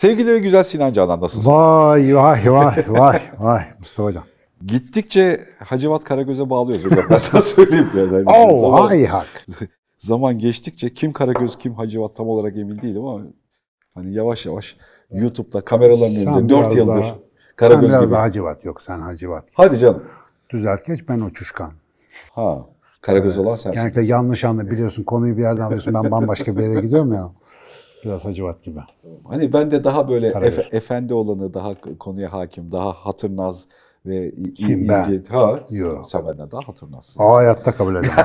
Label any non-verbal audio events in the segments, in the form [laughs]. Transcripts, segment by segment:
Sevgili ve güzel Sinan Canan nasılsın? Vay vay vay vay vay [laughs] Mustafa Can. Gittikçe Hacivat Karagöz'e bağlıyoruz. Ben sana söyleyeyim. Yani. oh, zaman, hay hak. [laughs] Zaman geçtikçe kim Karagöz kim Hacivat tam olarak emin değilim ama hani yavaş yavaş YouTube'da kameraların sen önünde 4 yıldır daha, Karagöz sen biraz gibi. Daha Hacivat yok sen Hacivat. Hadi canım. Düzelt geç ben uçuşkan. Ha. Karagöz ee, olan sensin. Genellikle yanlış anla biliyorsun konuyu bir yerden alıyorsun ben bambaşka bir yere gidiyorum ya. Biraz Hacivat gibi. Hani ben de daha böyle efe, şey. efendi olanı, daha konuya hakim, daha hatırnaz ve Kim ben? Ha, Yok. Sen benden daha hatırnazsın. Aa, hayatta kabul edemem.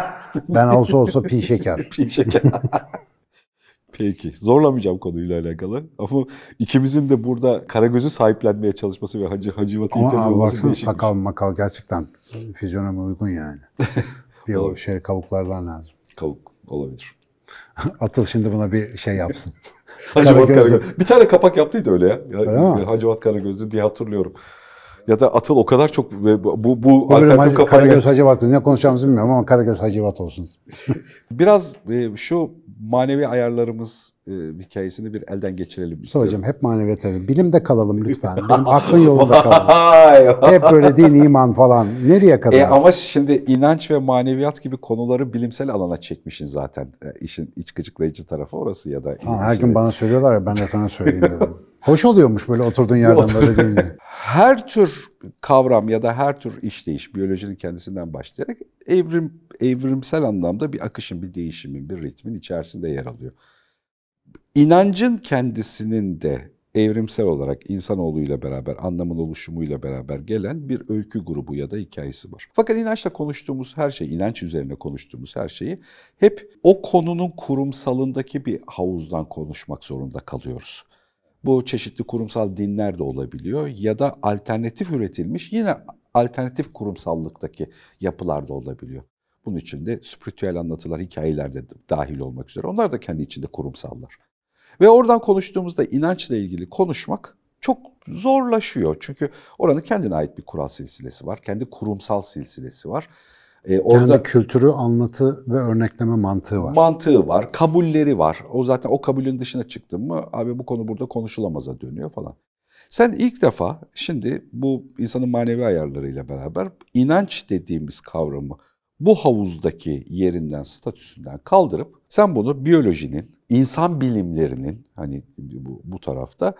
[laughs] ben olsa olsa pi şeker. pi şeker. [laughs] Peki. Zorlamayacağım konuyla alakalı. Ama ikimizin de burada Karagöz'ü sahiplenmeye çalışması ve Hacı Hacivat'ı itelmeye olması baksana sakal makal gerçekten füzyonama uygun yani. [laughs] Bir şey kavuklardan lazım. Kavuk olabilir. [laughs] Atıl şimdi buna bir şey yapsın. [laughs] Hacivat Karagöz. Bir tane kapak yaptıydı öyle ya. öyle mi? Hacivat Karagöz'dü diye hatırlıyorum. Ya da Atıl o kadar çok bu bu, bu alternatif Hacı, Karagöz Hacivat ne konuşacağımızı bilmiyorum ama Karagöz Hacivat olsun. [laughs] Biraz e, şu manevi ayarlarımız e, hikayesini bir elden geçirelim istiyorum. Hocam hep maneviyat evi. Bilimde kalalım lütfen. [laughs] Benim aklın yolunda kalalım. hep böyle din, iman falan. Nereye kadar? E, ama şimdi inanç ve maneviyat gibi konuları bilimsel alana çekmişsin zaten. E, işin iç gıcıklayıcı tarafı orası ya da. Ha, her gün bana söylüyorlar ya ben de sana söyleyeyim dedim. [laughs] Hoş oluyormuş böyle oturduğun yerden böyle deyince. [laughs] Her tür kavram ya da her tür işleyiş biyolojinin kendisinden başlayarak evrim evrimsel anlamda bir akışın, bir değişimin, bir ritmin içerisinde yer alıyor inancın kendisinin de evrimsel olarak insanoğluyla beraber, anlamın oluşumuyla beraber gelen bir öykü grubu ya da hikayesi var. Fakat inançla konuştuğumuz her şey, inanç üzerine konuştuğumuz her şeyi hep o konunun kurumsalındaki bir havuzdan konuşmak zorunda kalıyoruz. Bu çeşitli kurumsal dinler de olabiliyor ya da alternatif üretilmiş yine alternatif kurumsallıktaki yapılar da olabiliyor. Bunun içinde spiritüel anlatılar, hikayeler de dahil olmak üzere. Onlar da kendi içinde kurumsallar. Ve oradan konuştuğumuzda inançla ilgili konuşmak çok zorlaşıyor. Çünkü oranın kendine ait bir kural silsilesi var. Kendi kurumsal silsilesi var. Ee, orada Kendi kültürü, anlatı ve örnekleme mantığı var. Mantığı var, kabulleri var. O zaten o kabulün dışına çıktın mı abi bu konu burada konuşulamaza dönüyor falan. Sen ilk defa şimdi bu insanın manevi ayarlarıyla beraber inanç dediğimiz kavramı bu havuzdaki yerinden, statüsünden kaldırıp sen bunu biyolojinin, insan bilimlerinin hani bu, bu tarafta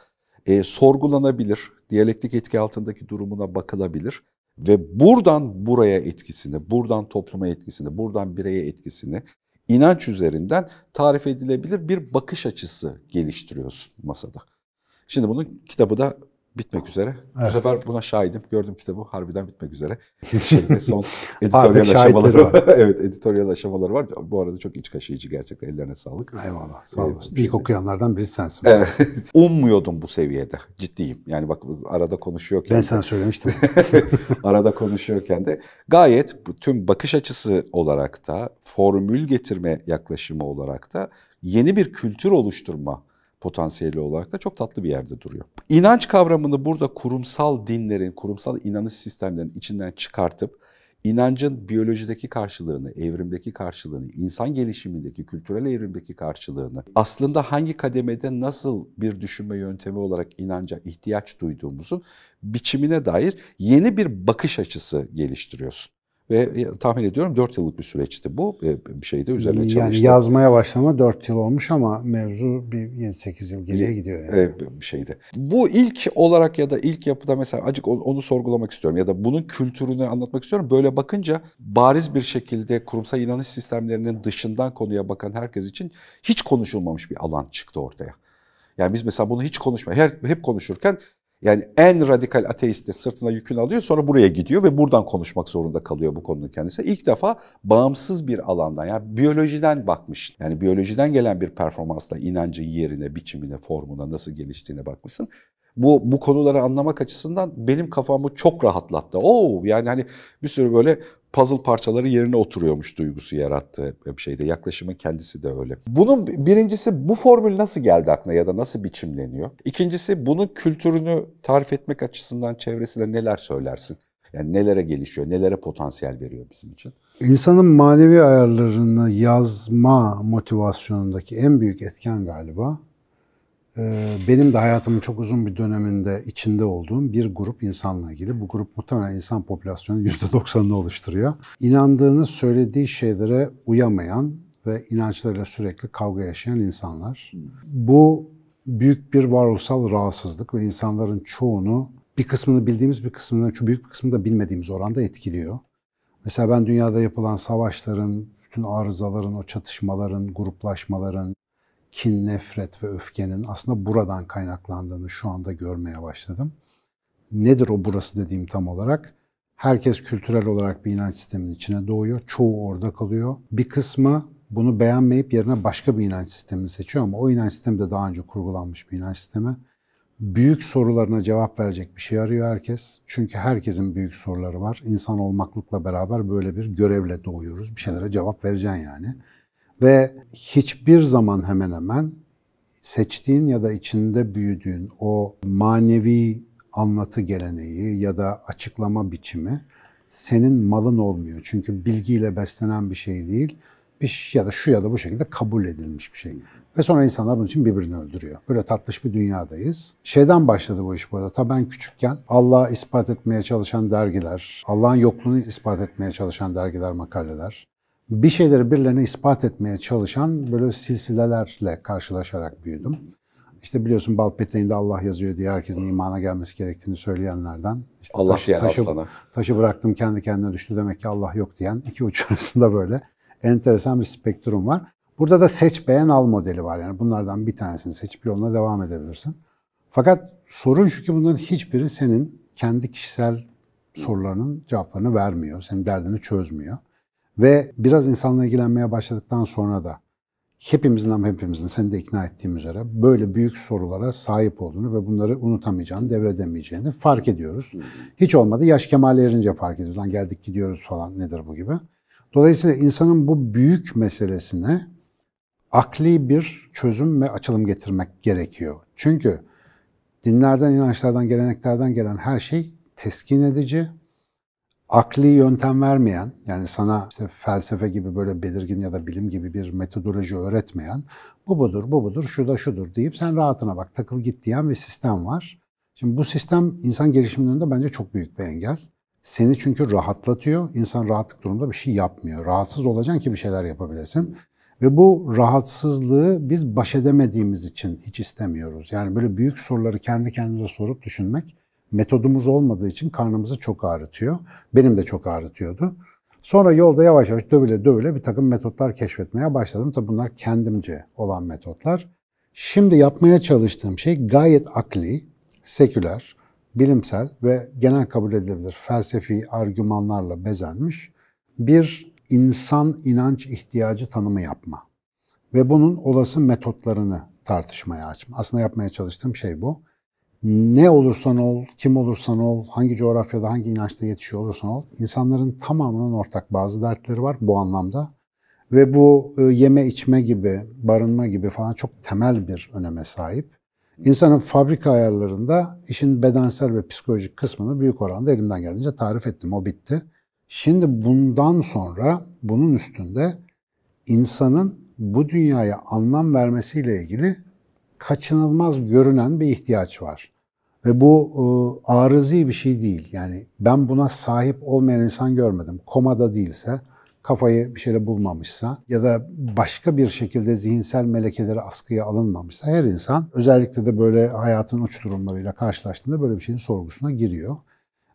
e, sorgulanabilir, diyalektik etki altındaki durumuna bakılabilir ve buradan buraya etkisini, buradan topluma etkisini, buradan bireye etkisini inanç üzerinden tarif edilebilir bir bakış açısı geliştiriyorsun masada. Şimdi bunun kitabı da bitmek üzere. Evet. Bu sefer buna şahidim. Gördüm kitabı harbiden bitmek üzere. [laughs] Şeyde son editoryal aşamaları var. [laughs] evet, editoryal aşamaları var. Bu arada çok iç kaşıyıcı gerçekten. Ellerine sağlık. Eyvallah. Ee, sağ olasın. Ee, İlk okuyanlardan biri sensin. Evet. [laughs] Ummuyordum bu seviyede. Ciddiyim. Yani bak arada konuşuyorken. Ben sana söylemiştim. arada konuşuyorken de gayet tüm bakış açısı olarak da formül getirme yaklaşımı olarak da yeni bir kültür oluşturma potansiyeli olarak da çok tatlı bir yerde duruyor. İnanç kavramını burada kurumsal dinlerin, kurumsal inanış sistemlerinin içinden çıkartıp inancın biyolojideki karşılığını, evrimdeki karşılığını, insan gelişimindeki, kültürel evrimdeki karşılığını, aslında hangi kademede nasıl bir düşünme yöntemi olarak inanca ihtiyaç duyduğumuzun biçimine dair yeni bir bakış açısı geliştiriyorsun. Ve e, tahmin ediyorum 4 yıllık bir süreçti bu. E, bir şeyde üzerine çalıştı. Yani yazmaya başlama 4 yıl olmuş ama mevzu bir 7-8 yıl geriye gidiyor. Yani. Evet, bir şeyde. Bu ilk olarak ya da ilk yapıda mesela acık onu sorgulamak istiyorum ya da bunun kültürünü anlatmak istiyorum. Böyle bakınca bariz bir şekilde kurumsal inanış sistemlerinin dışından konuya bakan herkes için hiç konuşulmamış bir alan çıktı ortaya. Yani biz mesela bunu hiç konuşmuyoruz. Her, hep konuşurken yani en radikal ateist de sırtına yükünü alıyor sonra buraya gidiyor ve buradan konuşmak zorunda kalıyor bu konunun kendisi. İlk defa bağımsız bir alandan yani biyolojiden bakmış. Yani biyolojiden gelen bir performansla inancın yerine, biçimine, formuna nasıl geliştiğine bakmışsın. Bu, bu konuları anlamak açısından benim kafamı çok rahatlattı. Oo yani hani bir sürü böyle puzzle parçaları yerine oturuyormuş duygusu yarattı bir şeyde. Yaklaşımın kendisi de öyle. Bunun birincisi bu formül nasıl geldi aklına ya da nasıl biçimleniyor? İkincisi bunun kültürünü tarif etmek açısından çevresinde neler söylersin? Yani nelere gelişiyor, nelere potansiyel veriyor bizim için? İnsanın manevi ayarlarını yazma motivasyonundaki en büyük etken galiba ee, benim de hayatımın çok uzun bir döneminde içinde olduğum bir grup insanla ilgili. Bu grup muhtemelen insan popülasyonunun %90'ını oluşturuyor. İnandığını söylediği şeylere uyamayan ve inançlarıyla sürekli kavga yaşayan insanlar. Bu büyük bir varoluşsal rahatsızlık ve insanların çoğunu bir kısmını bildiğimiz bir kısmını, şu büyük bir kısmını da bilmediğimiz oranda etkiliyor. Mesela ben dünyada yapılan savaşların, bütün arızaların, o çatışmaların, gruplaşmaların, kin, nefret ve öfkenin aslında buradan kaynaklandığını şu anda görmeye başladım. Nedir o burası dediğim tam olarak? Herkes kültürel olarak bir inanç sisteminin içine doğuyor. Çoğu orada kalıyor. Bir kısmı bunu beğenmeyip yerine başka bir inanç sistemini seçiyor ama o inanç sistemi de daha önce kurgulanmış bir inanç sistemi. Büyük sorularına cevap verecek bir şey arıyor herkes. Çünkü herkesin büyük soruları var. İnsan olmaklıkla beraber böyle bir görevle doğuyoruz. Bir şeylere cevap vereceğin yani. Ve hiçbir zaman hemen hemen seçtiğin ya da içinde büyüdüğün o manevi anlatı geleneği ya da açıklama biçimi senin malın olmuyor. Çünkü bilgiyle beslenen bir şey değil. Bir şey ya da şu ya da bu şekilde kabul edilmiş bir şey. Ve sonra insanlar bunun için birbirini öldürüyor. Böyle tatlış bir dünyadayız. Şeyden başladı bu iş bu arada. Ta ben küçükken Allah'ı ispat etmeye çalışan dergiler, Allah'ın yokluğunu ispat etmeye çalışan dergiler, makaleler, bir şeyleri birilerine ispat etmeye çalışan böyle silsilelerle karşılaşarak büyüdüm. İşte biliyorsun bal peteğinde Allah yazıyor diye herkesin imana gelmesi gerektiğini söyleyenlerden. İşte Allah taş, taşı, aslana. Taşı bıraktım kendi kendine düştü demek ki Allah yok diyen iki uç [laughs] arasında böyle enteresan bir spektrum var. Burada da seç beğen al modeli var yani bunlardan bir tanesini seçip yoluna devam edebilirsin. Fakat sorun şu ki bunların hiçbiri senin kendi kişisel sorularının cevaplarını vermiyor, senin derdini çözmüyor. Ve biraz insanla ilgilenmeye başladıktan sonra da hepimizin ama hepimizin seni de ikna ettiğim üzere böyle büyük sorulara sahip olduğunu ve bunları unutamayacağını, devredemeyeceğini fark ediyoruz. Hiç olmadı yaş kemale erince fark ediyoruz. Lan geldik gidiyoruz falan nedir bu gibi. Dolayısıyla insanın bu büyük meselesine akli bir çözüm ve açılım getirmek gerekiyor. Çünkü dinlerden, inançlardan, geleneklerden gelen her şey teskin edici, akli yöntem vermeyen, yani sana işte felsefe gibi böyle belirgin ya da bilim gibi bir metodoloji öğretmeyen, bu budur, bu budur, şu da şudur deyip sen rahatına bak, takıl git diyen bir sistem var. Şimdi bu sistem insan gelişiminde bence çok büyük bir engel. Seni çünkü rahatlatıyor, insan rahatlık durumunda bir şey yapmıyor. Rahatsız olacaksın ki bir şeyler yapabilirsin Ve bu rahatsızlığı biz baş edemediğimiz için hiç istemiyoruz. Yani böyle büyük soruları kendi kendimize sorup düşünmek metodumuz olmadığı için karnımızı çok ağrıtıyor. Benim de çok ağrıtıyordu. Sonra yolda yavaş yavaş dövüle dövüle bir takım metotlar keşfetmeye başladım. Tabi bunlar kendimce olan metotlar. Şimdi yapmaya çalıştığım şey gayet akli, seküler, bilimsel ve genel kabul edilebilir felsefi argümanlarla bezenmiş bir insan inanç ihtiyacı tanımı yapma ve bunun olası metotlarını tartışmaya açma. Aslında yapmaya çalıştığım şey bu ne olursan ol, kim olursan ol, hangi coğrafyada, hangi inançta yetişiyor olursan ol, insanların tamamının ortak bazı dertleri var bu anlamda. Ve bu e, yeme içme gibi, barınma gibi falan çok temel bir öneme sahip. İnsanın fabrika ayarlarında işin bedensel ve psikolojik kısmını büyük oranda elimden geldiğince tarif ettim. O bitti. Şimdi bundan sonra bunun üstünde insanın bu dünyaya anlam vermesiyle ilgili kaçınılmaz görünen bir ihtiyaç var. Ve bu e, arızi bir şey değil. Yani ben buna sahip olmayan insan görmedim. Komada değilse, kafayı bir şeyle bulmamışsa ya da başka bir şekilde zihinsel melekeleri askıya alınmamışsa her insan özellikle de böyle hayatın uç durumlarıyla karşılaştığında böyle bir şeyin sorgusuna giriyor.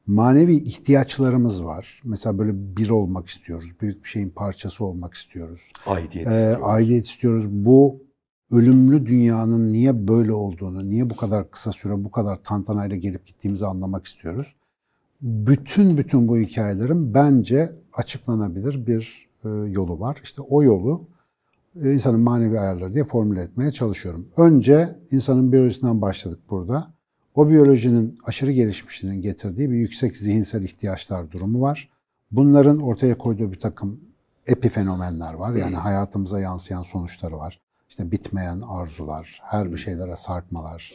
Manevi ihtiyaçlarımız var. Mesela böyle bir olmak istiyoruz. Büyük bir şeyin parçası olmak istiyoruz. Aidiyet ee, istiyoruz. Aidiyet istiyoruz. Bu ölümlü dünyanın niye böyle olduğunu, niye bu kadar kısa süre bu kadar tantanayla gelip gittiğimizi anlamak istiyoruz. Bütün bütün bu hikayelerin bence açıklanabilir bir e, yolu var. İşte o yolu e, insanın manevi ayarları diye formüle etmeye çalışıyorum. Önce insanın biyolojisinden başladık burada. O biyolojinin aşırı gelişmişliğinin getirdiği bir yüksek zihinsel ihtiyaçlar durumu var. Bunların ortaya koyduğu bir takım epifenomenler var. Yani [clears throat] hayatımıza yansıyan sonuçları var işte bitmeyen arzular, her bir şeylere sarkmalar,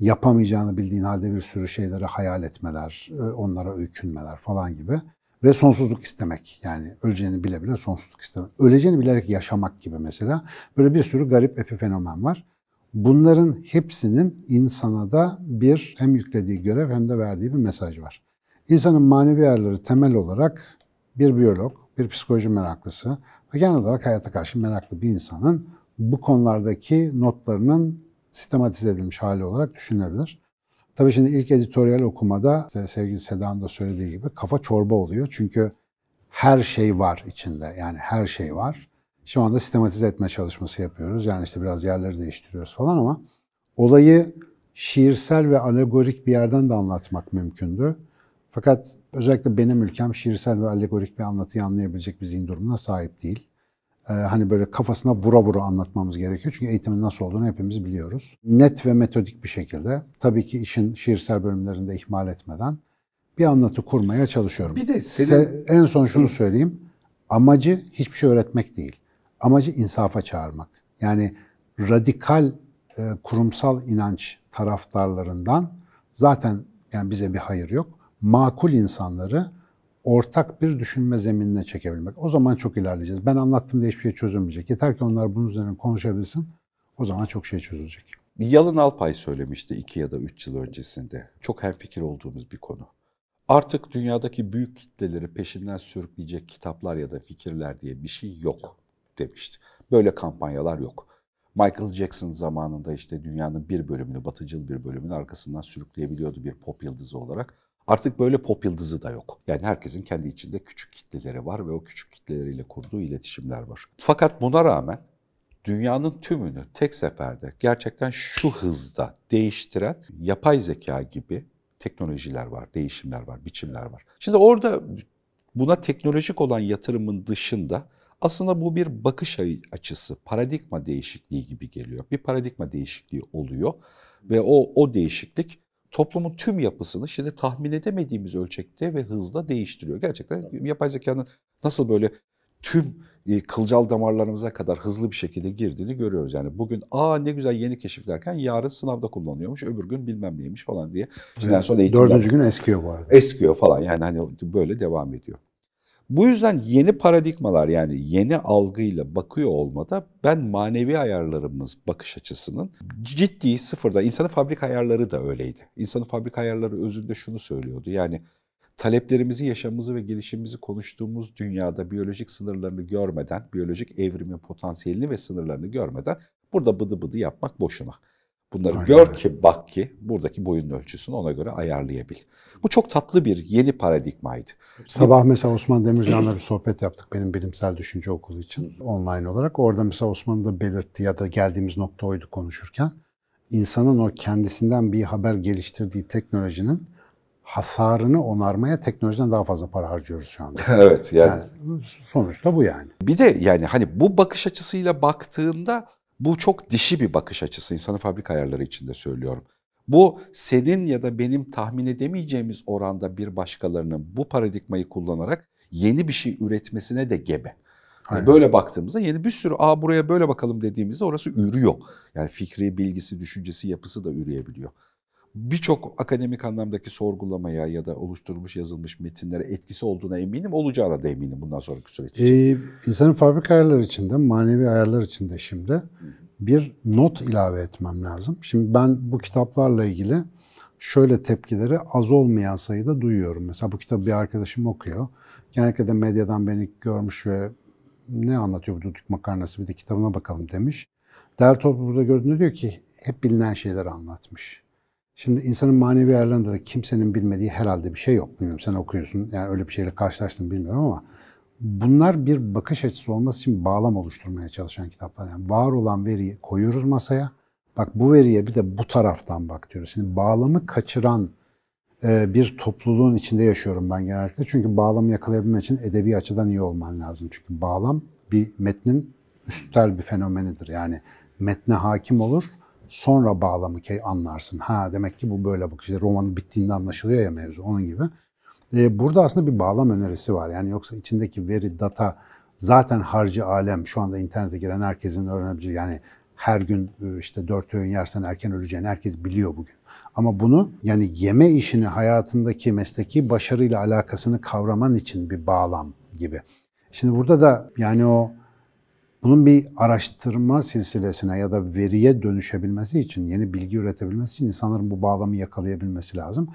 yapamayacağını bildiğin halde bir sürü şeyleri hayal etmeler, e, onlara öykünmeler falan gibi. Ve sonsuzluk istemek yani öleceğini bile bile sonsuzluk istemek. Öleceğini bilerek yaşamak gibi mesela böyle bir sürü garip epifenomen var. Bunların hepsinin insana da bir hem yüklediği görev hem de verdiği bir mesaj var. İnsanın manevi yerleri temel olarak bir biyolog, bir psikoloji meraklısı ve genel olarak hayata karşı meraklı bir insanın bu konulardaki notlarının sistematize edilmiş hali olarak düşünülebilir. Tabii şimdi ilk editoryal okumada sevgili Seda'nın da söylediği gibi kafa çorba oluyor. Çünkü her şey var içinde. Yani her şey var. Şu anda sistematize etme çalışması yapıyoruz. Yani işte biraz yerleri değiştiriyoruz falan ama olayı şiirsel ve alegorik bir yerden de anlatmak mümkündü. Fakat özellikle benim ülkem şiirsel ve alegorik bir anlatıyı anlayabilecek bir zihin durumuna sahip değil. Ee, hani böyle kafasına vura vura anlatmamız gerekiyor. Çünkü eğitimin nasıl olduğunu hepimiz biliyoruz. Net ve metodik bir şekilde tabii ki işin şiirsel bölümlerinde ihmal etmeden bir anlatı kurmaya çalışıyorum. Bir de senin... Size en son şunu söyleyeyim. Amacı hiçbir şey öğretmek değil. Amacı insafa çağırmak. Yani radikal e, kurumsal inanç taraftarlarından zaten yani bize bir hayır yok. Makul insanları ortak bir düşünme zeminine çekebilmek. O zaman çok ilerleyeceğiz. Ben anlattım diye hiçbir şey çözülmeyecek. Yeter ki onlar bunun üzerine konuşabilsin. O zaman çok şey çözülecek. Yalın Alpay söylemişti iki ya da üç yıl öncesinde. Çok hemfikir olduğumuz bir konu. Artık dünyadaki büyük kitleleri peşinden sürükleyecek kitaplar ya da fikirler diye bir şey yok demişti. Böyle kampanyalar yok. Michael Jackson zamanında işte dünyanın bir bölümünü, batıcıl bir bölümünü arkasından sürükleyebiliyordu bir pop yıldızı olarak. Artık böyle pop yıldızı da yok. Yani herkesin kendi içinde küçük kitleleri var ve o küçük kitleleriyle kurduğu iletişimler var. Fakat buna rağmen dünyanın tümünü tek seferde gerçekten şu hızda değiştiren yapay zeka gibi teknolojiler var, değişimler var, biçimler var. Şimdi orada buna teknolojik olan yatırımın dışında aslında bu bir bakış açısı, paradigma değişikliği gibi geliyor. Bir paradigma değişikliği oluyor ve o o değişiklik toplumun tüm yapısını şimdi tahmin edemediğimiz ölçekte ve hızla değiştiriyor. Gerçekten yapay zekanın nasıl böyle tüm e, kılcal damarlarımıza kadar hızlı bir şekilde girdiğini görüyoruz. Yani bugün aa ne güzel yeni keşif derken yarın sınavda kullanıyormuş, öbür gün bilmem neymiş falan diye. Şimdi evet, eğitimler... Dördüncü gün eskiyor bu arada. Eskiyor falan yani hani böyle devam ediyor. Bu yüzden yeni paradigmalar yani yeni algıyla bakıyor olmada ben manevi ayarlarımız bakış açısının ciddi sıfırda insanın fabrika ayarları da öyleydi. İnsanın fabrika ayarları özünde şunu söylüyordu yani taleplerimizi, yaşamımızı ve gelişimimizi konuştuğumuz dünyada biyolojik sınırlarını görmeden, biyolojik evrimin potansiyelini ve sınırlarını görmeden burada bıdı bıdı yapmak boşuna. Bunları Aynen. gör ki bak ki buradaki boyun ölçüsünü ona göre ayarlayabil. Bu çok tatlı bir yeni paradigmaydı. Sabah mesela Osman Demircan'la bir sohbet yaptık benim bilimsel düşünce okulu için online olarak. Orada mesela Osman'ın da belirtti ya da geldiğimiz nokta oydu konuşurken. İnsanın o kendisinden bir haber geliştirdiği teknolojinin hasarını onarmaya teknolojiden daha fazla para harcıyoruz şu anda. [laughs] evet yani. yani. Sonuçta bu yani. Bir de yani hani bu bakış açısıyla baktığında bu çok dişi bir bakış açısı. İnsanın fabrika ayarları içinde söylüyorum. Bu senin ya da benim tahmin edemeyeceğimiz oranda bir başkalarının bu paradigmayı kullanarak yeni bir şey üretmesine de gebe. Yani böyle baktığımızda yeni bir sürü a buraya böyle bakalım dediğimizde orası ürüyor. Yani fikri, bilgisi, düşüncesi, yapısı da üreyebiliyor birçok akademik anlamdaki sorgulamaya ya da oluşturulmuş yazılmış metinlere etkisi olduğuna eminim. Olacağına da eminim bundan sonraki süreç için. Ee, insanın fabrika ayarları içinde, manevi ayarlar içinde şimdi bir not ilave etmem lazım. Şimdi ben bu kitaplarla ilgili şöyle tepkileri az olmayan sayıda duyuyorum. Mesela bu kitabı bir arkadaşım okuyor. Genellikle de medyadan beni görmüş ve ne anlatıyor bu düdük makarnası bir de kitabına bakalım demiş. Dertop burada gördüğünde diyor ki hep bilinen şeyleri anlatmış. Şimdi insanın manevi ayarlarında da kimsenin bilmediği herhalde bir şey yok. Bilmiyorum sen okuyorsun. Yani öyle bir şeyle karşılaştın bilmiyorum ama bunlar bir bakış açısı olması için bağlam oluşturmaya çalışan kitaplar. Yani var olan veriyi koyuyoruz masaya. Bak bu veriye bir de bu taraftan bak diyoruz. Şimdi bağlamı kaçıran e, bir topluluğun içinde yaşıyorum ben genellikle. Çünkü bağlamı yakalayabilmek için edebi açıdan iyi olman lazım. Çünkü bağlam bir metnin üstel bir fenomenidir. Yani metne hakim olur, sonra bağlamı anlarsın. Ha demek ki bu böyle bak işte romanın bittiğinde anlaşılıyor ya mevzu onun gibi. E, burada aslında bir bağlam önerisi var. Yani yoksa içindeki veri, data zaten harcı alem şu anda internete giren herkesin öğrenebileceği yani her gün e, işte dört öğün yersen erken öleceğini herkes biliyor bugün. Ama bunu yani yeme işini hayatındaki mesleki başarıyla alakasını kavraman için bir bağlam gibi. Şimdi burada da yani o bunun bir araştırma silsilesine ya da veriye dönüşebilmesi için, yeni bilgi üretebilmesi için insanların bu bağlamı yakalayabilmesi lazım.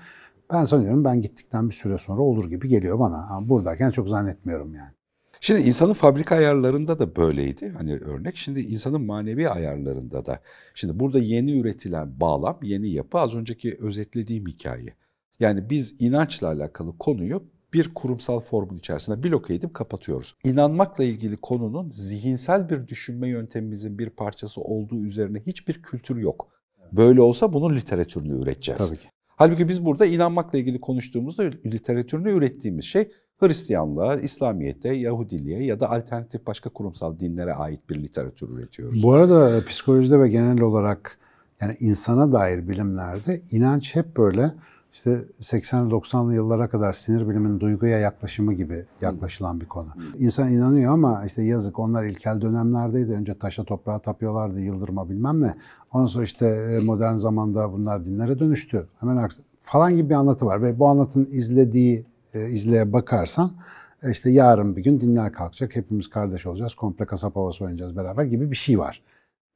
Ben sanıyorum ben gittikten bir süre sonra olur gibi geliyor bana. Ama buradayken çok zannetmiyorum yani. Şimdi insanın fabrika ayarlarında da böyleydi hani örnek. Şimdi insanın manevi ayarlarında da. Şimdi burada yeni üretilen bağlam, yeni yapı az önceki özetlediğim hikaye. Yani biz inançla alakalı konuyu bir kurumsal formun içerisinde bloke edip kapatıyoruz. İnanmakla ilgili konunun zihinsel bir düşünme yöntemimizin bir parçası olduğu üzerine hiçbir kültür yok. Böyle olsa bunun literatürünü üreteceğiz. Tabii ki. Halbuki biz burada inanmakla ilgili konuştuğumuzda literatürünü ürettiğimiz şey Hristiyanlığa, İslamiyet'e, Yahudiliğe ya da alternatif başka kurumsal dinlere ait bir literatür üretiyoruz. Bu arada e, psikolojide ve genel olarak yani insana dair bilimlerde inanç hep böyle işte 80, 90'lı yıllara kadar sinir bilimin duyguya yaklaşımı gibi yaklaşılan bir konu. Hmm. İnsan inanıyor ama işte yazık onlar ilkel dönemlerdeydi. Önce taşa toprağa tapıyorlardı yıldırma bilmem ne. Ondan sonra işte e, modern zamanda bunlar dinlere dönüştü. Hemen aksi falan gibi bir anlatı var ve bu anlatın izlediği e, izleye bakarsan e, işte yarın bir gün dinler kalkacak, hepimiz kardeş olacağız, komple kasap havası oynayacağız beraber gibi bir şey var.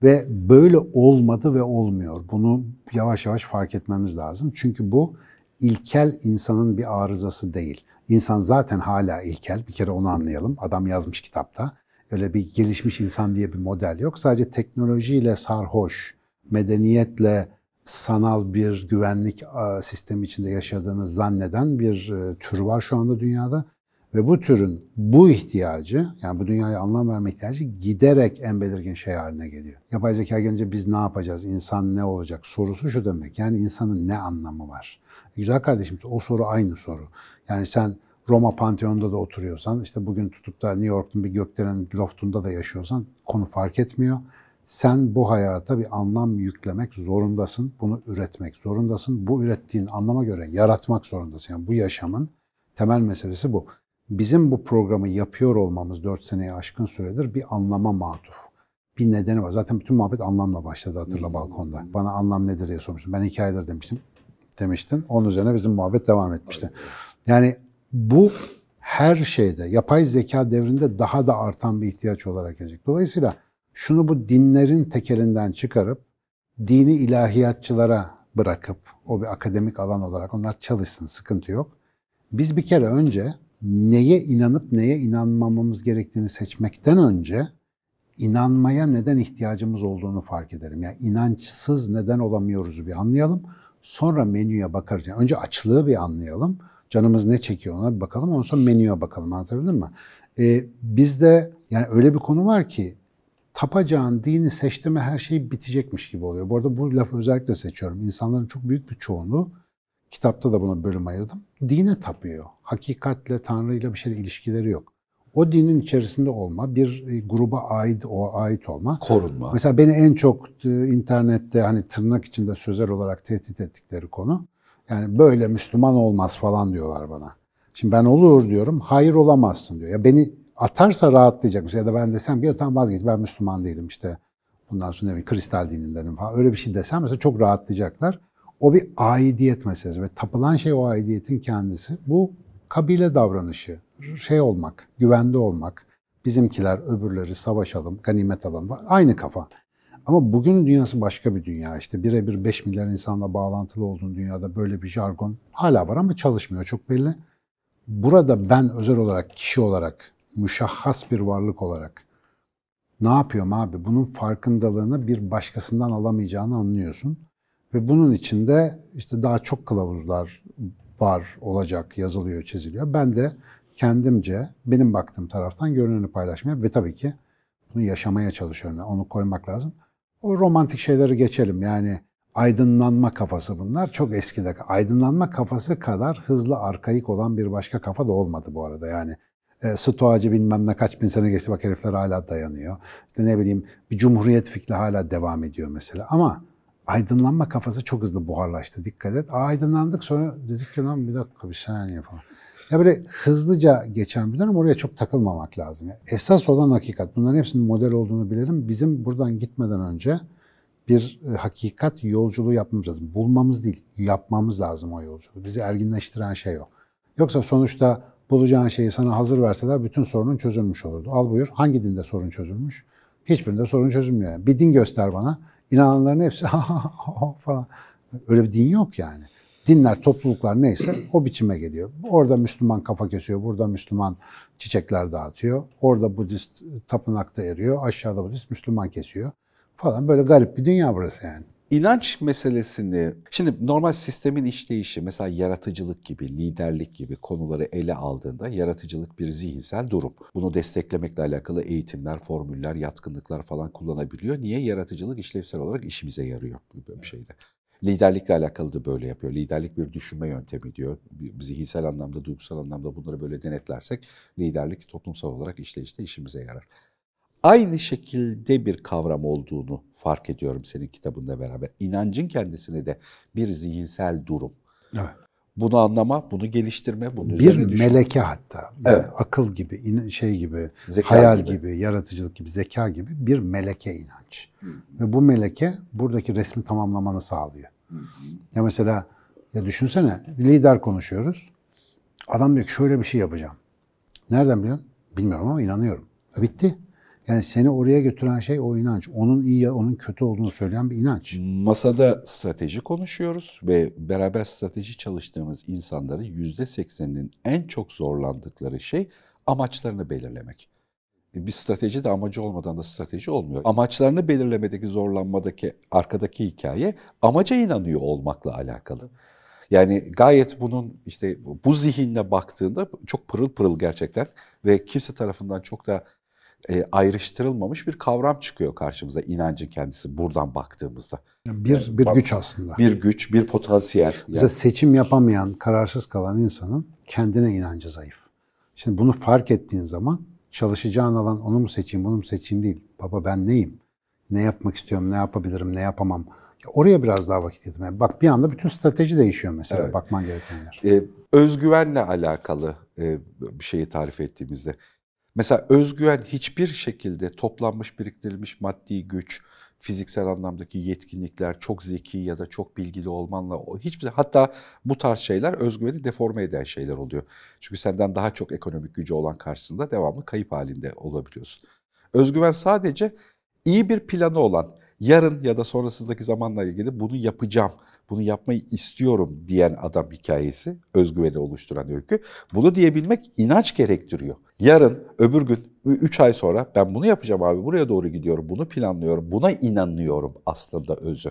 Ve böyle olmadı ve olmuyor. Bunu yavaş yavaş fark etmemiz lazım. Çünkü bu ilkel insanın bir arızası değil. İnsan zaten hala ilkel. Bir kere onu anlayalım. Adam yazmış kitapta. Öyle bir gelişmiş insan diye bir model yok. Sadece teknolojiyle sarhoş, medeniyetle sanal bir güvenlik sistemi içinde yaşadığını zanneden bir e, tür var şu anda dünyada. Ve bu türün bu ihtiyacı, yani bu dünyaya anlam verme ihtiyacı giderek en belirgin şey haline geliyor. Yapay zeka gelince biz ne yapacağız, insan ne olacak sorusu şu demek. Yani insanın ne anlamı var? E güzel kardeşim o soru aynı soru. Yani sen Roma Pantheon'da da oturuyorsan, işte bugün tutup da New York'un bir gökdelen loftunda da yaşıyorsan konu fark etmiyor. Sen bu hayata bir anlam yüklemek zorundasın, bunu üretmek zorundasın. Bu ürettiğin anlama göre yaratmak zorundasın. Yani bu yaşamın temel meselesi bu bizim bu programı yapıyor olmamız 4 seneye aşkın süredir bir anlama matuf. Bir nedeni var. Zaten bütün muhabbet anlamla başladı hatırla hmm. balkonda. Bana anlam nedir diye sormuştun. Ben hikayeler demiştim. Demiştin. Onun üzerine bizim muhabbet devam etmişti. Yani bu her şeyde yapay zeka devrinde daha da artan bir ihtiyaç olarak gelecek. Dolayısıyla şunu bu dinlerin tekelinden çıkarıp dini ilahiyatçılara bırakıp o bir akademik alan olarak onlar çalışsın sıkıntı yok. Biz bir kere önce neye inanıp neye inanmamamız gerektiğini seçmekten önce inanmaya neden ihtiyacımız olduğunu fark edelim. Yani inançsız neden olamıyoruzu bir anlayalım. Sonra menüye bakarız. Yani önce açlığı bir anlayalım. Canımız ne çekiyor ona bir bakalım. Ondan sonra menüye bakalım. Anlatabildim mi? Ee, bizde yani öyle bir konu var ki tapacağın dini seçti mi her şey bitecekmiş gibi oluyor. Bu arada bu lafı özellikle seçiyorum. İnsanların çok büyük bir çoğunluğu Kitapta da buna bölüm ayırdım. Dine tapıyor. Hakikatle, Tanrı'yla bir şey ilişkileri yok. O dinin içerisinde olma, bir e, gruba ait o ait olma. Korunma. Mesela beni en çok e, internette hani tırnak içinde sözel olarak tehdit ettikleri konu. Yani böyle Müslüman olmaz falan diyorlar bana. Şimdi ben olur diyorum, hayır olamazsın diyor. Ya beni atarsa rahatlayacakmış ya da ben desem ki tamam vazgeç ben Müslüman değilim işte bundan sonra ne bileyim kristal dinindenim falan öyle bir şey desem mesela çok rahatlayacaklar. O bir aidiyet meselesi ve tapılan şey o aidiyetin kendisi. Bu kabile davranışı, şey olmak, güvende olmak, bizimkiler öbürleri savaşalım, ganimet alalım, aynı kafa. Ama bugünün dünyası başka bir dünya. işte. birebir 5 milyar insanla bağlantılı olduğun dünyada böyle bir jargon hala var ama çalışmıyor çok belli. Burada ben özel olarak, kişi olarak, müşahhas bir varlık olarak ne yapıyorum abi? Bunun farkındalığını bir başkasından alamayacağını anlıyorsun. Ve bunun içinde işte daha çok kılavuzlar var olacak, yazılıyor, çiziliyor. Ben de kendimce benim baktığım taraftan görüneni paylaşmaya ve tabii ki bunu yaşamaya çalışıyorum. onu koymak lazım. O romantik şeyleri geçelim. Yani aydınlanma kafası bunlar. Çok eskide aydınlanma kafası kadar hızlı arkaik olan bir başka kafa da olmadı bu arada. Yani e, stoacı bilmem ne kaç bin sene geçti bak herifler hala dayanıyor. İşte ne bileyim bir cumhuriyet fikri hala devam ediyor mesela. Ama aydınlanma kafası çok hızlı buharlaştı. Dikkat et. aydınlandık sonra dedik ki lan bir dakika bir saniye falan. Ya böyle hızlıca geçen bir dönem oraya çok takılmamak lazım. Yani esas olan hakikat. Bunların hepsinin model olduğunu bilelim. Bizim buradan gitmeden önce bir e, hakikat yolculuğu yapmamız lazım. Bulmamız değil, yapmamız lazım o yolculuğu. Bizi erginleştiren şey o. Yoksa sonuçta bulacağın şeyi sana hazır verseler bütün sorunun çözülmüş olurdu. Al buyur. Hangi dinde sorun çözülmüş? Hiçbirinde sorun çözülmüyor. Bir din göster bana inananların hepsi [laughs] falan. Öyle bir din yok yani. Dinler, topluluklar neyse o biçime geliyor. Orada Müslüman kafa kesiyor, burada Müslüman çiçekler dağıtıyor. Orada Budist tapınakta eriyor, aşağıda Budist Müslüman kesiyor falan. Böyle garip bir dünya burası yani. İnanç meselesini şimdi normal sistemin işleyişi mesela yaratıcılık gibi, liderlik gibi konuları ele aldığında yaratıcılık bir zihinsel durum. Bunu desteklemekle alakalı eğitimler, formüller, yatkınlıklar falan kullanabiliyor. Niye? Yaratıcılık işlevsel olarak işimize yarıyor bir şeyde. Liderlikle alakalı da böyle yapıyor. Liderlik bir düşünme yöntemi diyor. Zihinsel anlamda, duygusal anlamda bunları böyle denetlersek liderlik toplumsal olarak işleyişte işimize yarar aynı şekilde bir kavram olduğunu fark ediyorum senin kitabında beraber. İnancın kendisini de bir zihinsel durum. Evet. Bunu anlama, bunu geliştirme, bunu bir meleke hatta. Evet. Yani akıl gibi, şey gibi, zeka hayal gibi. gibi, yaratıcılık gibi, zeka gibi bir meleke inanç. Hı. Ve bu meleke buradaki resmi tamamlamanı sağlıyor. Hı. Ya mesela ya düşünsene lider konuşuyoruz. Adam diyor ki şöyle bir şey yapacağım. Nereden biliyorsun? Bilmiyorum ama inanıyorum. E bitti. Yani seni oraya götüren şey o inanç. Onun iyi ya onun kötü olduğunu söyleyen bir inanç. Masada strateji konuşuyoruz ve beraber strateji çalıştığımız insanların yüzde sekseninin en çok zorlandıkları şey amaçlarını belirlemek. E, bir strateji de amacı olmadan da strateji olmuyor. Amaçlarını belirlemedeki zorlanmadaki arkadaki hikaye amaca inanıyor olmakla alakalı. Yani gayet bunun işte bu zihinle baktığında çok pırıl pırıl gerçekten ve kimse tarafından çok da e, ayrıştırılmamış bir kavram çıkıyor karşımıza inancın kendisi buradan baktığımızda. bir bir güç aslında. Bir güç, bir potansiyel. Yani. seçim yapamayan, kararsız kalan insanın kendine inancı zayıf. Şimdi bunu fark ettiğin zaman çalışacağın alan onu mu seçeyim, bunu mu seçeyim değil. Baba ben neyim? Ne yapmak istiyorum, ne yapabilirim, ne yapamam? Ya oraya biraz daha vakit yedim. Yani bak bir anda bütün strateji değişiyor mesela evet. bakman gerekenler. Ee, özgüvenle alakalı e, bir şeyi tarif ettiğimizde Mesela özgüven hiçbir şekilde toplanmış, biriktirilmiş maddi güç, fiziksel anlamdaki yetkinlikler, çok zeki ya da çok bilgili olmanla hiçbir hatta bu tarz şeyler özgüveni deforme eden şeyler oluyor. Çünkü senden daha çok ekonomik gücü olan karşısında devamlı kayıp halinde olabiliyorsun. Özgüven sadece iyi bir planı olan, yarın ya da sonrasındaki zamanla ilgili bunu yapacağım, bunu yapmayı istiyorum diyen adam hikayesi, özgüveni oluşturan öykü. Bunu diyebilmek inanç gerektiriyor. Yarın, öbür gün, 3 ay sonra ben bunu yapacağım abi, buraya doğru gidiyorum, bunu planlıyorum, buna inanıyorum aslında özü.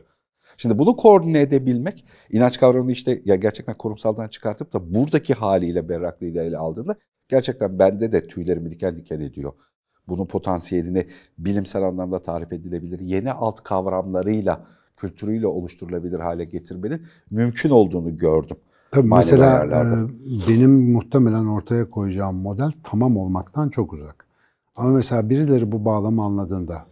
Şimdi bunu koordine edebilmek, inanç kavramını işte ya gerçekten kurumsaldan çıkartıp da buradaki haliyle berraklığıyla ele aldığında gerçekten bende de tüylerimi diken diken ediyor bunun potansiyelini bilimsel anlamda tarif edilebilir, yeni alt kavramlarıyla, kültürüyle oluşturulabilir hale getirmenin mümkün olduğunu gördüm. Tabii mesela ayarlarda. E, benim muhtemelen ortaya koyacağım model tamam olmaktan çok uzak. Ama mesela birileri bu bağlamı anladığında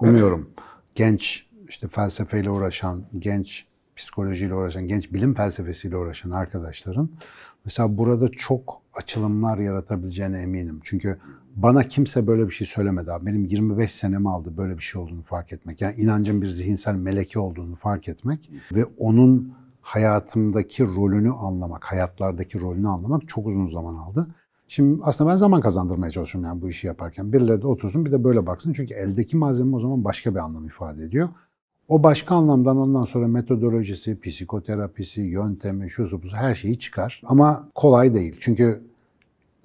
umuyorum evet. genç işte felsefeyle uğraşan, genç psikolojiyle uğraşan, genç bilim felsefesiyle uğraşan arkadaşların mesela burada çok açılımlar yaratabileceğine eminim. Çünkü bana kimse böyle bir şey söylemedi abi. Benim 25 senemi aldı böyle bir şey olduğunu fark etmek. Yani inancın bir zihinsel meleki olduğunu fark etmek ve onun hayatımdaki rolünü anlamak, hayatlardaki rolünü anlamak çok uzun zaman aldı. Şimdi aslında ben zaman kazandırmaya çalışıyorum yani bu işi yaparken. Birileri de otursun bir de böyle baksın. Çünkü eldeki malzeme o zaman başka bir anlam ifade ediyor. O başka anlamdan ondan sonra metodolojisi, psikoterapisi, yöntemi, şu su her şeyi çıkar. Ama kolay değil. Çünkü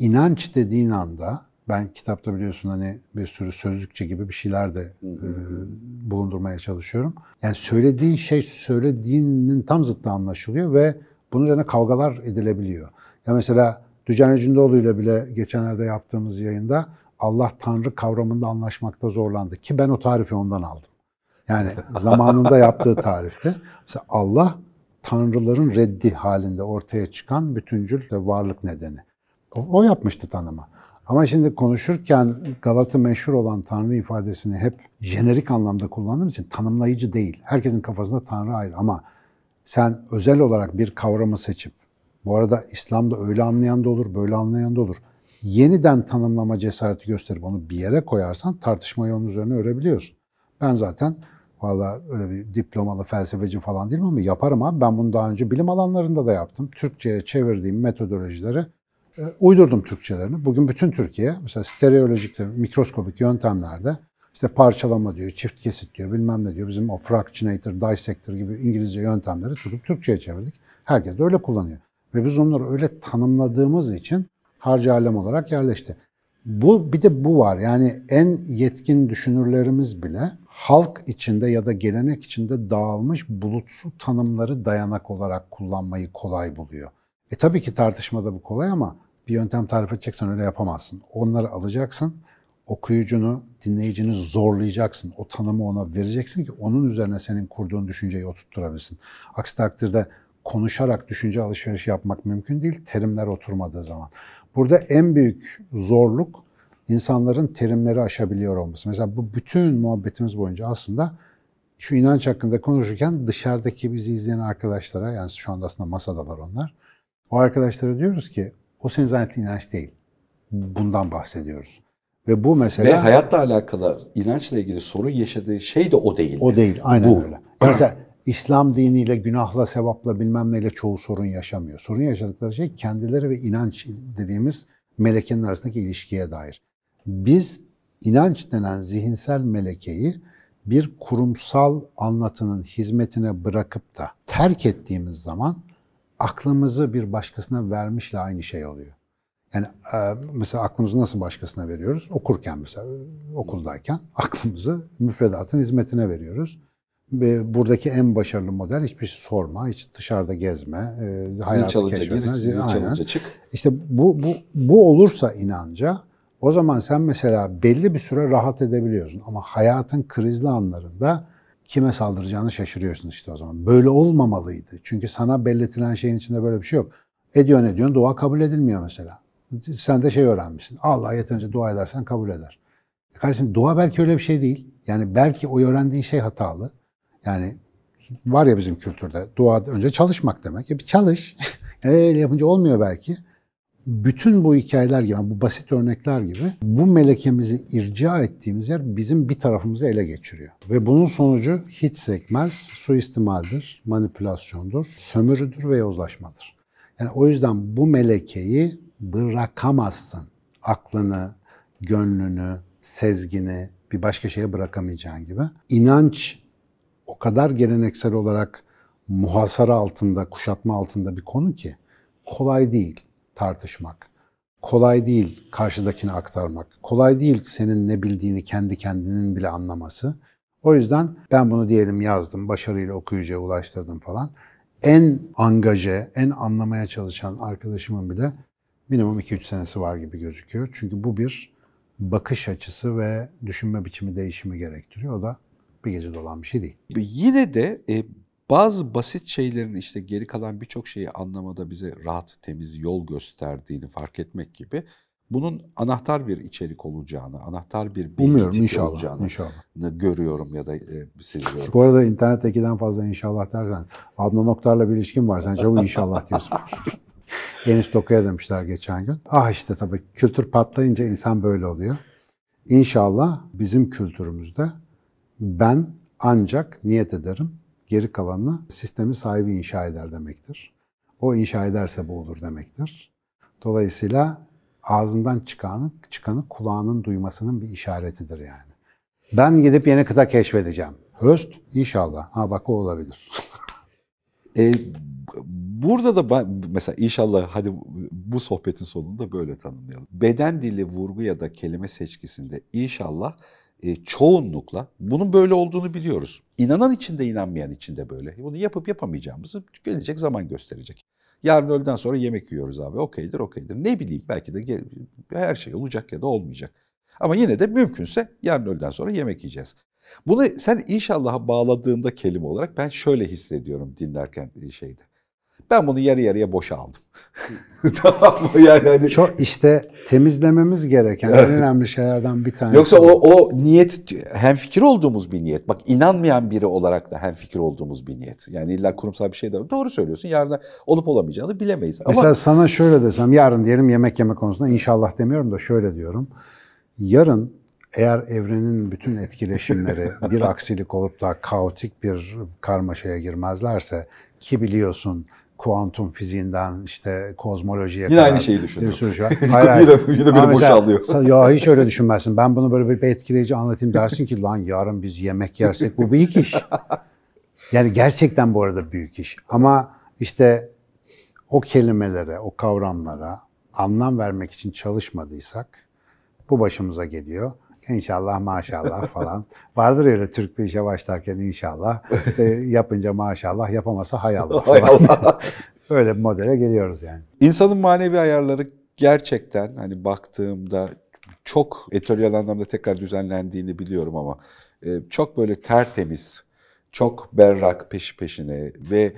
inanç dediğin anda ben kitapta biliyorsun hani bir sürü sözlükçe gibi bir şeyler de e, bulundurmaya çalışıyorum. Yani söylediğin şey söylediğinin tam zıttı anlaşılıyor ve bunun üzerine kavgalar edilebiliyor. Ya mesela Dücan Cündoğlu ile bile geçenlerde yaptığımız yayında Allah Tanrı kavramında anlaşmakta zorlandı ki ben o tarifi ondan aldım. Yani [laughs] zamanında yaptığı tarifte mesela Allah tanrıların reddi halinde ortaya çıkan bütüncül varlık nedeni. O, yapmıştı tanımı. Ama şimdi konuşurken Galata meşhur olan Tanrı ifadesini hep jenerik anlamda kullandığım için tanımlayıcı değil. Herkesin kafasında Tanrı ayrı ama sen özel olarak bir kavramı seçip, bu arada İslam'da öyle anlayan da olur, böyle anlayan da olur. Yeniden tanımlama cesareti gösterip onu bir yere koyarsan tartışma yolunun üzerine örebiliyorsun. Ben zaten valla öyle bir diplomalı felsefeci falan değilim ama yaparım abi. Ben bunu daha önce bilim alanlarında da yaptım. Türkçe'ye çevirdiğim metodolojileri ee, uydurdum Türkçelerini. Bugün bütün Türkiye mesela stereolojikte, mikroskopik yöntemlerde işte parçalama diyor, çift kesit diyor, bilmem ne diyor. Bizim o fractionator, dissector gibi İngilizce yöntemleri tutup Türkçe'ye çevirdik. Herkes de öyle kullanıyor. Ve biz onları öyle tanımladığımız için harcı alem olarak yerleşti. Bu bir de bu var. Yani en yetkin düşünürlerimiz bile halk içinde ya da gelenek içinde dağılmış bulutsu tanımları dayanak olarak kullanmayı kolay buluyor. E tabii ki tartışmada bu kolay ama bir yöntem tarif edeceksen öyle yapamazsın. Onları alacaksın, okuyucunu, dinleyicini zorlayacaksın. O tanımı ona vereceksin ki onun üzerine senin kurduğun düşünceyi oturtturabilsin. Aksi takdirde konuşarak düşünce alışverişi yapmak mümkün değil, terimler oturmadığı zaman. Burada en büyük zorluk insanların terimleri aşabiliyor olması. Mesela bu bütün muhabbetimiz boyunca aslında şu inanç hakkında konuşurken dışarıdaki bizi izleyen arkadaşlara, yani şu anda aslında masadalar onlar, o arkadaşlara diyoruz ki o senin zannettiğin inanç değil. Bundan bahsediyoruz. Ve bu mesela... Ve hayatla alakalı, inançla ilgili sorun yaşadığı şey de o değil. O değil, aynen bu. öyle. E mesela [clears throat] İslam diniyle, günahla, sevapla bilmem neyle çoğu sorun yaşamıyor. Sorun yaşadıkları şey kendileri ve inanç dediğimiz melekenin arasındaki ilişkiye dair. Biz inanç denen zihinsel melekeyi bir kurumsal anlatının hizmetine bırakıp da terk ettiğimiz zaman aklımızı bir başkasına vermişle aynı şey oluyor. Yani e, mesela aklımızı nasıl başkasına veriyoruz? Okurken mesela okuldayken aklımızı müfredatın hizmetine veriyoruz. Ve buradaki en başarılı model hiçbir şey sorma, hiç dışarıda gezme, e, hayatı çalınca keşfetme. Gir, çalınca çık. İşte bu, bu, bu olursa inanca o zaman sen mesela belli bir süre rahat edebiliyorsun. Ama hayatın krizli anlarında kime saldıracağını şaşırıyorsun işte o zaman. Böyle olmamalıydı. Çünkü sana belletilen şeyin içinde böyle bir şey yok. Ediyorsun ediyorsun dua kabul edilmiyor mesela. Sen de şey öğrenmişsin. Allah yeterince dua edersen kabul eder. E kardeşim dua belki öyle bir şey değil. Yani belki o öğrendiğin şey hatalı. Yani var ya bizim kültürde dua önce çalışmak demek. E bir çalış. [laughs] öyle yapınca olmuyor belki bütün bu hikayeler gibi, bu basit örnekler gibi bu melekemizi irca ettiğimiz yer bizim bir tarafımızı ele geçiriyor. Ve bunun sonucu hiç sekmez, suistimaldir, manipülasyondur, sömürüdür ve yozlaşmadır. Yani o yüzden bu melekeyi bırakamazsın. Aklını, gönlünü, sezgini bir başka şeye bırakamayacağın gibi. İnanç o kadar geleneksel olarak muhasara altında, kuşatma altında bir konu ki kolay değil tartışmak. Kolay değil Karşıdakini aktarmak. Kolay değil senin ne bildiğini kendi kendinin bile anlaması. O yüzden ben bunu diyelim yazdım, başarıyla okuyucuya ulaştırdım falan. En angaje, en anlamaya çalışan arkadaşımın bile minimum 2-3 senesi var gibi gözüküyor. Çünkü bu bir bakış açısı ve düşünme biçimi değişimi gerektiriyor. O da bir gece dolan bir şey değil. Yine de e, bazı basit şeylerin işte geri kalan birçok şeyi anlamada bize rahat, temiz yol gösterdiğini fark etmek gibi bunun anahtar bir içerik olacağını, anahtar bir bilgi inşallah, olacağını inşallah. görüyorum ya da e, seziyorum. Bu arada internettekiden fazla inşallah dersen Adnan Oktar'la bir ilişkin var. Sen çabuk inşallah diyorsun. [laughs] Enis Doku'ya demişler geçen gün. Ah işte tabii kültür patlayınca insan böyle oluyor. İnşallah bizim kültürümüzde ben ancak niyet ederim geri kalanını sistemi sahibi inşa eder demektir. O inşa ederse bu olur demektir. Dolayısıyla ağzından çıkanı, çıkanı kulağının duymasının bir işaretidir yani. Ben gidip yeni kıta keşfedeceğim. Höst inşallah. Ha bak o olabilir. [laughs] e, burada da ben, mesela inşallah hadi bu sohbetin sonunda böyle tanımlayalım. Beden dili vurgu ya da kelime seçkisinde inşallah e, çoğunlukla bunun böyle olduğunu biliyoruz. İnanan içinde inanmayan içinde böyle. Bunu yapıp yapamayacağımızı gelecek zaman gösterecek. Yarın öğleden sonra yemek yiyoruz abi. Okeydir, okeydir. Ne bileyim belki de her şey olacak ya da olmayacak. Ama yine de mümkünse yarın öğleden sonra yemek yiyeceğiz. Bunu sen inşallah bağladığında kelime olarak ben şöyle hissediyorum dinlerken e, şeyde. Ben bunu yarı yarıya boşa aldım. [laughs] tamam mı? Yani hani... Çok işte temizlememiz gereken en önemli şeylerden bir tanesi. Yoksa o, o niyet hem fikir olduğumuz bir niyet. Bak inanmayan biri olarak da hem fikir olduğumuz bir niyet. Yani illa kurumsal bir şey de var. Doğru söylüyorsun. Yarın olup olamayacağını bilemeyiz. Ama... Mesela sana şöyle desem yarın diyelim yemek yeme konusunda inşallah demiyorum da şöyle diyorum. Yarın eğer evrenin bütün etkileşimleri [laughs] bir aksilik olup da kaotik bir karmaşaya girmezlerse ki biliyorsun kuantum fiziğinden işte kozmolojiye Yine kadar. aynı şeyi düşündüm. Bir sürü şey var. [laughs] Hayır, hayır. yine, yine beni boşalıyor. ya hiç öyle düşünmezsin. Ben bunu böyle bir etkileyici anlatayım dersin ki lan yarın biz yemek yersek bu büyük iş. Yani gerçekten bu arada büyük iş. Ama işte o kelimelere, o kavramlara anlam vermek için çalışmadıysak bu başımıza geliyor. İnşallah maşallah falan. [laughs] Vardır öyle Türk bir işe başlarken inşallah. İşte [laughs] yapınca maşallah yapamasa hay Allah falan. [laughs] öyle bir modele geliyoruz yani. İnsanın manevi ayarları gerçekten hani baktığımda çok editoryal anlamda tekrar düzenlendiğini biliyorum ama e, çok böyle tertemiz, çok berrak peşi peşine ve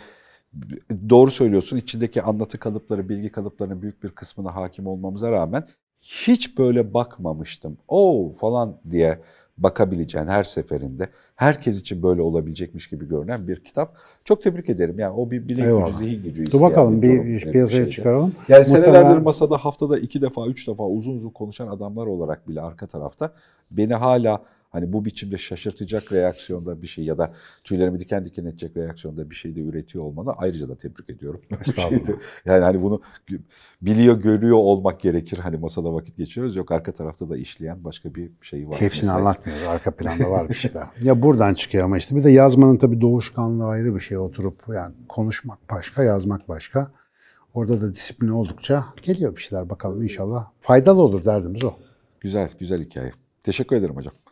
doğru söylüyorsun içindeki anlatı kalıpları, bilgi kalıplarının büyük bir kısmına hakim olmamıza rağmen hiç böyle bakmamıştım. o falan diye bakabileceğin her seferinde herkes için böyle olabilecekmiş gibi görünen bir kitap. Çok tebrik ederim. Yani o bir bilim Eyvallah. gücü, zihin gücü Dur bakalım bir, bir piyasaya şeydi. çıkaralım. Yani Muhtemelen... senelerdir masada haftada iki defa, üç defa uzun uzun konuşan adamlar olarak bile arka tarafta beni hala Hani bu biçimde şaşırtacak reaksiyonda bir şey ya da tüylerimi diken diken edecek reaksiyonda bir şey de üretiyor olmanı ayrıca da tebrik ediyorum. [laughs] Şey yani hani bunu biliyor, görüyor olmak gerekir. Hani masada vakit geçiriyoruz. Yok arka tarafta da işleyen başka bir şey var. Hepsini mesela. anlatmıyoruz. Arka planda var bir şey ya buradan çıkıyor ama işte. Bir de yazmanın tabii doğuşkanlığı ayrı bir şey. Oturup yani konuşmak başka, yazmak başka. Orada da disiplin oldukça geliyor bir şeyler bakalım inşallah. Faydalı olur derdimiz o. Güzel, güzel hikaye. Teşekkür ederim hocam.